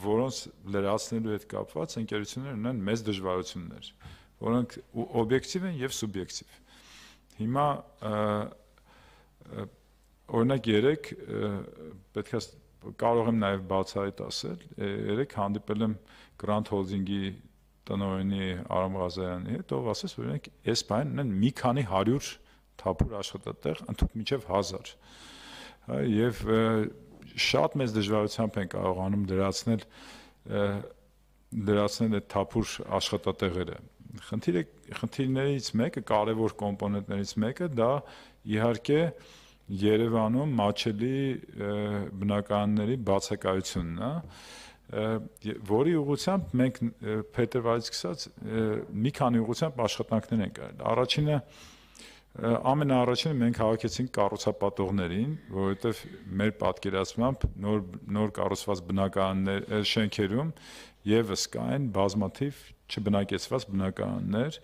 որոնց լրացնելու հետ կապված ընկերությունները ունեն մեծ դժվարություններ, որոնք օբյեկտիվ են եւ սուբյեկտիվ։ Հիմա օրինակ 3 պետք է կարող եմ նաեւ բացահայտ ասել, 3 հանդիպել եմ Grand Holding-ի տնօրենի Արամ Ղազարյանի հետ, ով ասես, որ մենք այս բանն ունեն մի քանի 100 թափուր աշխատատեղ, ընդհանուր միջև 1000։ Եվ շատ մեծ դժվարությամբ են կարողանում դրացնել դրացնել այդ թափուր աշխատատեղերը։ Խնդիրը խնդիրներից մեկը, կարևոր կոմպոնենտներից մեկը դա իհարկե Երևանում մաչելի բնակարանների բացակայությունն է։ բա, որի ուղղությամբ մենք փետրվարից սկսած մի քանի ուղղությամբ աշխատանքներ ենք արել։ Առաջինը ամենաառաջինը մենք հավաքեցինք կառուցապատողներին, որովհետև մեր պատկերացմամբ նոր նոր կառուցված բնակարաններ շենքերում եւս կային բազմաթիվ չբնակեցված բնակարաններ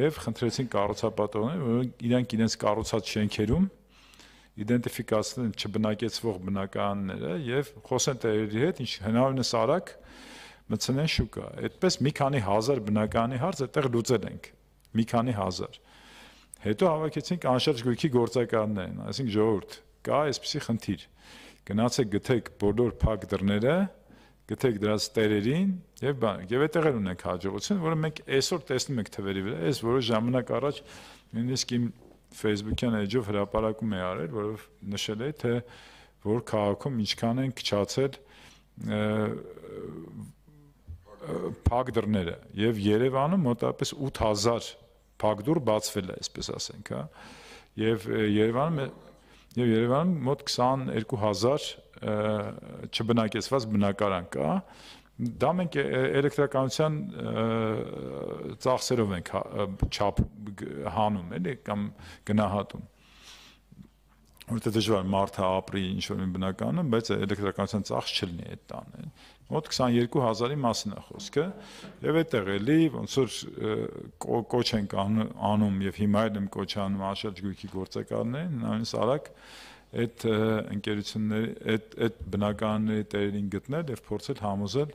եւ խնդրեցին կառուցապատողներին, որ իրենք իրենց կառուցած շենքերում իդենտիֆիկացնեն չբնակեցվող բնակարանները եւ խոսեն տերերի հետ, ինչ հնարավորինս արագ մցնեն շուկա։ Այդպես մի քանի հազար բնականի հարց այդտեղ լուծել ենք։ Մի քանի հազար։ Հետո հավաքեցինք անշարժ գույքի գործակալներին, այսինքն ժողովուրդ, կա այսպիսի խնդիր։ Գնացեք գտեք բոլոր փակ դռները, գտեք դրանց տերերին եւ բան։ Եվ այդտեղ ունենք հաջողություն, որը մենք այսօր տեսնում ենք թվերի վրա, այս որոշ ժամանակ առաջ նույնիսկ իմ Facebook-յան edge-ով հրապարակում է արել, որով նշել է, թե որ քաղաքում ինչքան են քչացել փակ դռները եւ Երևանում մոտավորապես 8000 փակ դուր բացվել է, այսպես ասենք, հա։ Եվ Երևանում եւ Երևանում մոտ 22000 չբնակեցված բնակարան կա։ և, Դա մենք էլեկտրականության ծախսերով ենք հա, չափ հանում, էլի, կամ գնահատում որտեղ դժվար մարդը հա, ապրի ինչ որ մի բնականը, բայց էլեկտրականության ծախս չլինի այդ տանը։ Մոտ 22000-ի մասին է խոսքը, եւ այդտեղ էլի ոնց որ կոչ ենք անում եւ հիմա էլ եմ կոչ անում աշաճ գույքի գործակալներին, նույնիսկ արագ այդ ընկերությունների այդ այդ բնակարանների տերերին գտնել եւ փորձել համոզել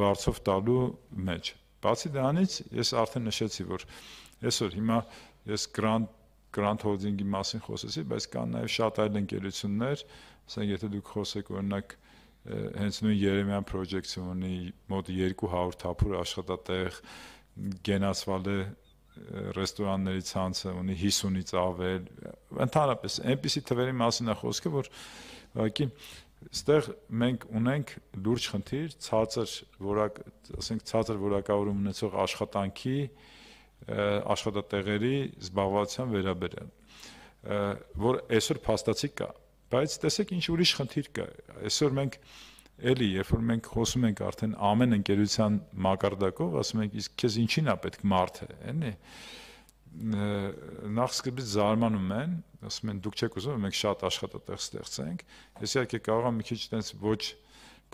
վարձով տալու մեջ։ Բացի դրանից ես արդեն նշեցի, որ այսօր հիմա ես grant grant holding-ի մասին խոսեցի, բայց կան նաև շատ այլ ընկերություններ, ասենք եթե դուք խոսեք օրինակ հենց նույն Երեմյան project-ը ունի մոտ 200 թափուր աշխատատեղ գենացվալը ռեստորանների ցանցը ունի 50-ից ավել։ Ընդհանրապես այնպիսի թվերի մասին է խոսքը, որ ուղղակի ստեղ մենք ունենք լուրջ խնդիր ցածր որակ, ասենք ցածր որակավորում ունեցող աշխատանքի աշխատատեղերի զբաղվածության վերաբերյալ, որ այսօր փաստացի կա, բայց տեսեք ինչ ուրիշ խնդիր կա։ Այսօր մենք Էլի, երբ որ մենք խոսում ենք արդեն ամեն ընկերության մակարդակով, ասում ենք, իսկ քեզ ինչին է պետք մարդը, էլի։ Նախ սկզբից զարմանում են, ասում են, դուք չեք ուզում, մենք շատ աշխատատեղ ստեղծենք։ Ես իհարկե կարող եմ մի քիչ այդպես ոչ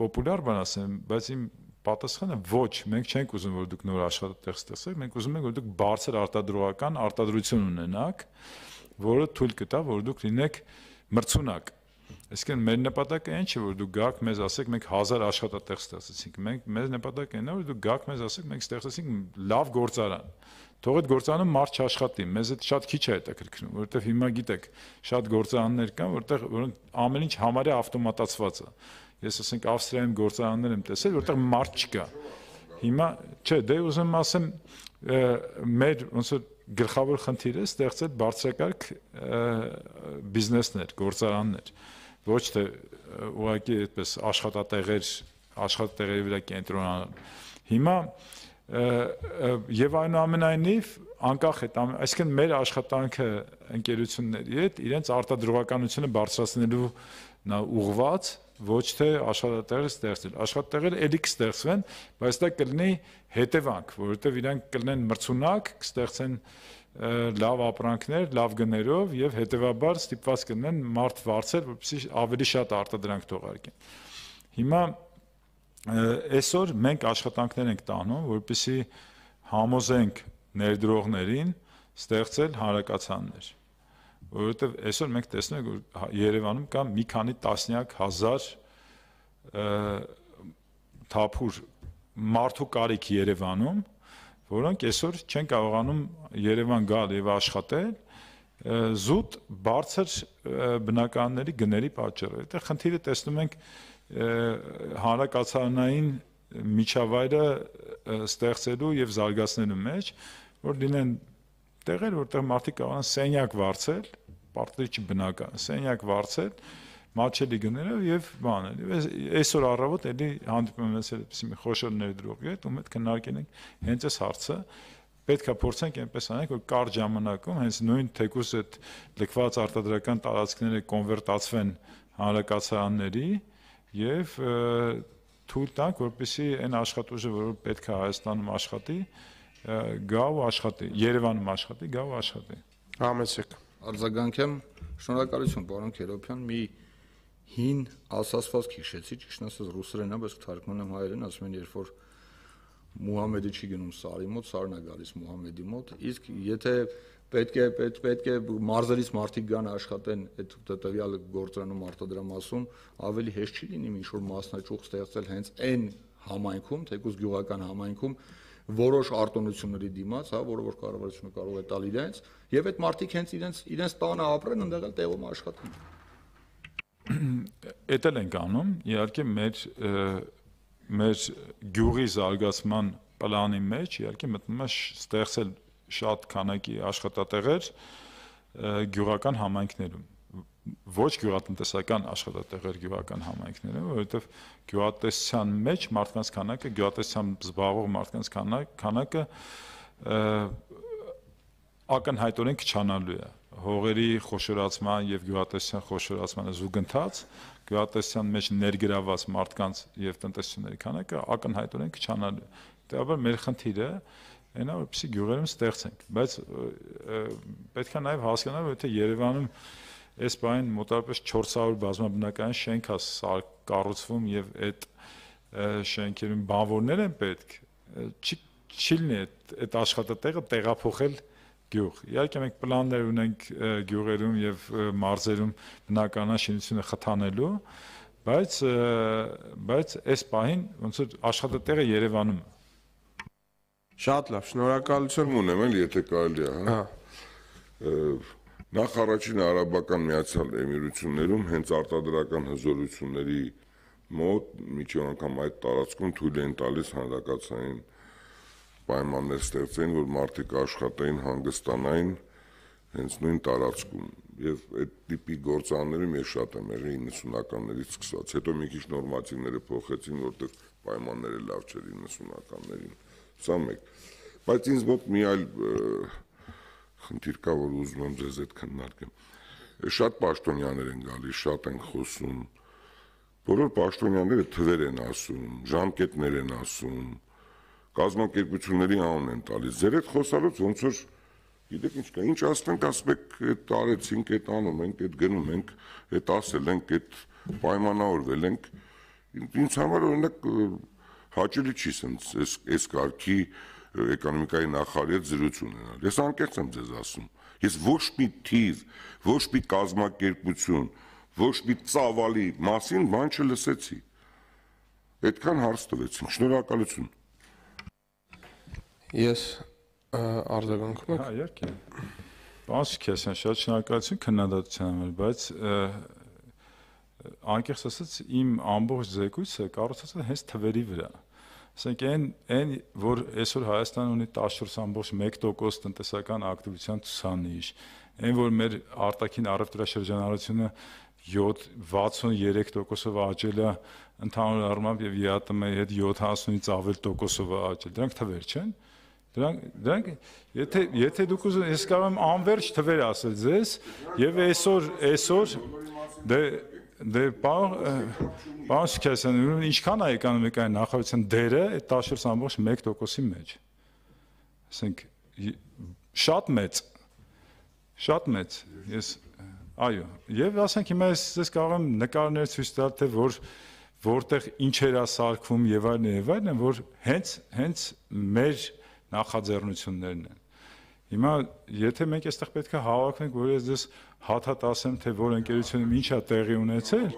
պոպուլյար բան ասեմ, բայց իմ պատասխանը ոչ, մենք չենք ուզում, որ դուք նոր աշխատատեղ ստեղծեք, մենք ուզում ենք, որ դուք բարձր արտադրողական արտադրություն ունենաք, որը թույլ կտա, որ դուք լինեք մրցունակ Այսինքն մեր նպատակը այն չէ, որ դու գաք մեզ ասեք մենք 1000 աշխատատեղ ստեղծեցինք։ Մենք մեր նպատակը այն է, որ դու գաք մեզ ասեք մենք ստեղծեցինք լավ գործարան։ Թող այդ գործարանը մարդ չաշխատի։ Մեզ այդ շատ քիչ է հետաքրքրում, որովհետև հիմա գիտեք, շատ գործարաններ կան, որտեղ որոնք ամեն ինչ համարյա ավտոմատացված է։ Ես ասենք Ավստրիայում գործարաններ եմ տեսել, որտեղ մարդ չկա։ Հիմա, չէ, դե ուզեմ ասեմ, մեր ոնց որ գլխավոր խնդիրը ստեղծել բարձրակարգ բիզնեսներ, գործարաններ։ Ա, ոչ թե ուղղակի այդպես աշխատատեղեր, աշխատատեղերի վրա կենտրոնանալ։ Հիմա եւ այնուամենայնիվ անկախ այդ այսինքն մեր աշխատանքը ընկերությունների հետ իրենց արտադրողականությունը բարձրացնելու նա ուղված ոչ թե աշխատատեղը ստեղծել։ Աշխատատեղերը ելի կստեղծվեն, բայց դա կլինի հետևանք, որովհետև իրանք կլինեն մրցունակ, կստեղծեն լավ ապրանքներ, լավ գներով եւ հետեւաբար ստիպված կնեն մարդ վարձել, որպեսզի ավելի շատ արտադրանք թողարկեն։ Հիմա այսօր մենք աշխատանքներ ենք տանում, որպեսզի համոզենք ներդրողներին ստեղծել հանրակացաններ որովհետև այսօր մենք տեսնում ենք որ Երևանում կա մի քանի տասնյակ հազար թափուր մարդու կարիք Երևանում որոնք այսօր չեն կարողանում Երևան գալ եւ աշխատել զուտ բարձր բնականների գների պատճառով։ Այդտեղ խնդիրը տեսնում ենք հանրակացարանային միջավայրը ստեղծելու եւ զարգացնելու մեջ, որ լինեն տեղեր, որտեղ մարդիկ կարողան սենյակ վարձել, պարտադիր չբնական, սենյակ վարձել, մաչելի գներով եւ բան էլի այսօր առավոտ էլի հանդիպում ես այդպես մի խոշորներ դրողի հետ ու մետ քննարկենք հենց այս հարցը պետքա փորձենք այնպես անենք որ կարճ ժամանակում հենց նույն թեկուս այդ լքված արտադրական տարածքները կոնվերտացվեն հանրակացարանների եւ թույլ տանք որպեսզի այն աշխատուժը որ պետքա Հայաստանում աշխատի գա ու աշխատի Երևանում աշխատի գա ու աշխատի համեցեք արձագանքեմ շնորհակալություն պարոն Քերոփյան մի հին ասացված քիշեցի, ճիշտ ասած ռուսերենա, բայց թարգմանում եմ հայերեն, ասում են երբ որ Մուհամեդը չի գնում Սարի մոտ, Սարն է գալիս Մուհամեդի մոտ։ Իսկ եթե պետք է պետք պետք է մարզերից մարդիկ գան աշխատեն այդ տվյալ գործարանում արտադրամասում, ավելի հեշտ չի լինի ինչ որ մասնաճյուղ ստեղծել հենց այն համայնքում, թեկուզ գյուղական համայնքում որոշ արտոնությունների դիմաց, հա, որը որ կառավարությունը կարող է տալ իրենց, եւ այդ մարդիկ հենց իրենց իրենց տանը ապրեն, ընդեղ էլ տեղում աշխատեն։ Էդ էլ ենք անում, իհարկե մեր մեր գյուղի զարգացման պլանի մեջ իհարկե մտնում է ստեղծել շատ քանակի աշխատատեղեր գյուղական համայնքներում ոչ գյուղատնտեսական աշխատատեղեր գյուղական համայնքներում, որովհետև գյուղատեսության մեջ մարդկանց քանակը, գյուղատեսությամբ զբաղվող մարդկանց քանակը ակնհայտորեն կչանալու է հողերի խոշորացման եւ գյուղատնտեսության խոշորացմանը զուգընթաց գյուղատնտեսության մեջ ներգրաված մարդկանց եւ տնտեսությունների քանակը ակնհայտորեն կչանալու։ Դեռ մեր խնդիրը այն է, որպեսզի գյուղերում ստեղծենք, բայց պետք է նաեւ հասկանալ, որ եթե Երևանում այս բան մոտավորապես 400 բազմաբնական շենք է կառուցվում եւ այդ շենքերում բանվորներ են պետք, չի չի լինի այդ աշխատատեղը տեղափոխել տեղ գյուղ։ Իհարկե մենք պլաններ ունենք գյուղերում եւ մարզերում բնականա շինությունը խթանելու, բայց բայց այս պահին ոնց որ աշխատատեղը Երևանում է։ Շատ լավ, շնորհակալություն ունեմ էլ, եթե կարելի է, հա։ Նախ առաջին արաբական միացյալ էմիրություններում հենց արտադրական հզորությունների մոտ միջև անգամ այդ տարածքում թույլ են տալիս հանրակացային պայմաններ ստեղծեին, որ մարդիկ աշխատեին հանգստանային հենց նույն տարածքում։ Եվ այդ տիպի գործարաններում ես շատ եմ եղել 90-ականներից սկսած։ Հետո մի քիչ նորմատիվները փոխեցին, որտեղ պայմանները լավ չէր 90-ականներին։ Սա մեկ։ Բայց ինձ մոտ մի այլ խնդիր կա, որ ուզում եմ ձեզ այդ քննարկեմ։ Շատ պաշտոնյաներ են գալիս, շատ են խոսում, Բոլոր պաշտոնյաները թվեր են ասում, ժամկետներ են ասում, կազմակերպությունների անուն են տալիս։ Ձեր այդ խոսալուց ոնց որ գիտեք ինչ կա, ինչ ասենք, ասեք այդ արեցինք, այդ անում ենք, այդ գնում ենք, այդ ասել ենք, այդ պայմանավորվել ենք։ Ինձ համար օրինակ հաճելի չի սենց այս այս կարգի էկոնոմիկայի նախարարի զրուցուն ունենալ։ Ես անկեղծ եմ ձեզ ասում։ Ես ոչ մի թիվ, ոչ մի կազմակերպություն, ոչ մի ծավալի մասին բան չլսեցի։ Այդքան հարց տվեցին։ Շնորհակալություն։ Ես արձագանքում եմ։ Հա, իհարկե։ Ոսք ես են շատ շնորհակալություն քննադատության համար, բայց անկեղծ ասած իմ ամբողջ զեկույցը կառուցած է հենց թվերի վրա։ Ասենք այն այն որ այսօր Հայաստանը ունի 14.1% տնտեսական ակտիվության ցուցանիշ, այն որ մեր արտաքին առևտրաշրջանառությունը 7.63%-ով աճել է ընդհանուր առմամբ եւ ԵԱՏՄ-ի հետ 70-ից ավել տոկոսով աճել։ Դրանք թվեր չեն։ Ա Դրանք դրանք եթե եթե դուք ուզում ես կարող եմ անverջ թվեր ասել ձեզ եւ այսօր այսօր դե դե պարոն պարոն Սքեսյան ուրեմն ինչքան է էկոնոմիկայի նախարարության դերը այդ 14.1%-ի մեջ ասենք շատ մեծ շատ մեծ ես այո եւ ասենք հիմա ես ես կարող եմ նկարներ ցույց տալ թե որ որտեղ ինչ էր ասարկվում եւ այլն եւ այլն որ հենց հենց մեր այ նախաձեռնություններն են։ Հիմա եթե մենք այստեղ պետք է հավաքվենք, որ ես ձեզ հաթաթ ասեմ, թե որ ընկերությունում ինչ է տեղի ունեցել,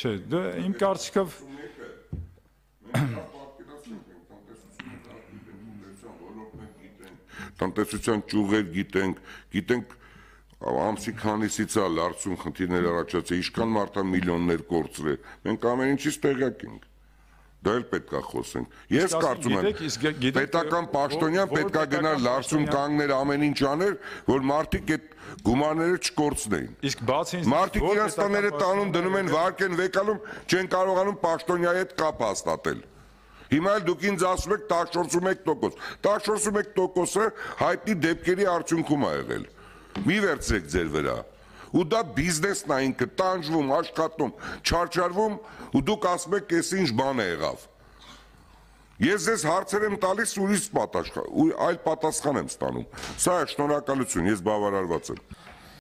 չէ, դա դե իմ կարծիքով տնտեսության ճյուղեր գիտենք, գիտենք ամսի քանիսից է լարցում խնդիրներ առաջացել, ինչքան մարդա միլիոններ կորցրել։ Մենք ամեն ինչից տեղյակ ենք։ Դա էլ պետքա խոսենք։ Ես կարծում եմ պետական պաշտոնյան պետքա գնար լարսում կանգներ ամեն ինչ աներ, որ մարդիկ այդ գումարները չկորցնեին։ Իսկ բացի ինձ մարդիկ իրանցները տանում դնում են վարկեն վեկալում, չեն կարողանում պաշտոնյայի հետ կապ հաստատել։ Հիմա էլ դուք ինձ ասում եք 14.1%։ 14.1%-ը հայտի դեպքերի արդյունքում ա եղել։ Մի վերցրեք ձեր վրա ու դա բիզնեսն այն կտանջվում, աշխատում, չարչարվում ու դուք ասում եք էս ինչ բան է եղավ։ Ես ձեզ հարցեր եմ տալիս ուրիշ պատասխան, այլ պատասխան եմ ստանում։ Սա է շնորհակալություն, ես բավարարված եմ։